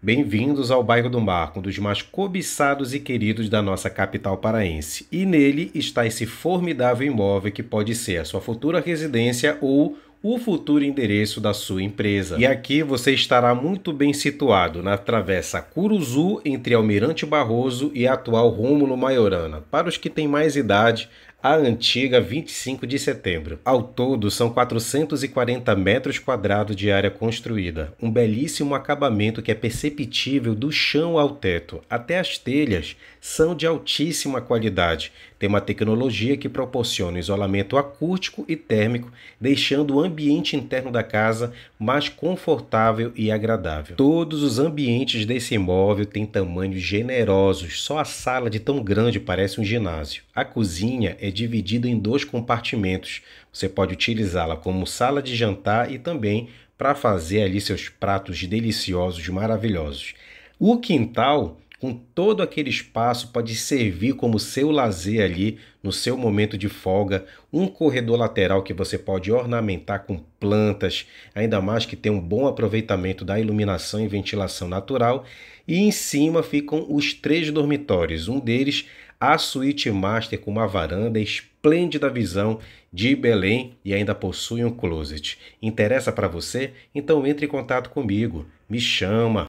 Bem-vindos ao bairro do Mar, um dos mais cobiçados e queridos da nossa capital paraense. E nele está esse formidável imóvel que pode ser a sua futura residência ou o futuro endereço da sua empresa. E aqui você estará muito bem situado na Travessa Curuzu entre Almirante Barroso e atual Rômulo Maiorana. Para os que têm mais idade, a antiga 25 de setembro. Ao todo, são 440 metros quadrados de área construída, um belíssimo acabamento que é perceptível do chão ao teto. Até as telhas são de altíssima qualidade. Tem uma tecnologia que proporciona isolamento acústico e térmico, deixando o ambiente interno da casa mais confortável e agradável. Todos os ambientes desse imóvel têm tamanhos generosos, só a sala de tão grande parece um ginásio. A cozinha é é dividida em dois compartimentos. Você pode utilizá-la como sala de jantar e também para fazer ali seus pratos deliciosos, maravilhosos. O quintal com todo aquele espaço pode servir como seu lazer ali no seu momento de folga, um corredor lateral que você pode ornamentar com plantas, ainda mais que tem um bom aproveitamento da iluminação e ventilação natural, e em cima ficam os três dormitórios, um deles a suíte master com uma varanda esplêndida visão de Belém e ainda possui um closet. Interessa para você? Então entre em contato comigo, me chama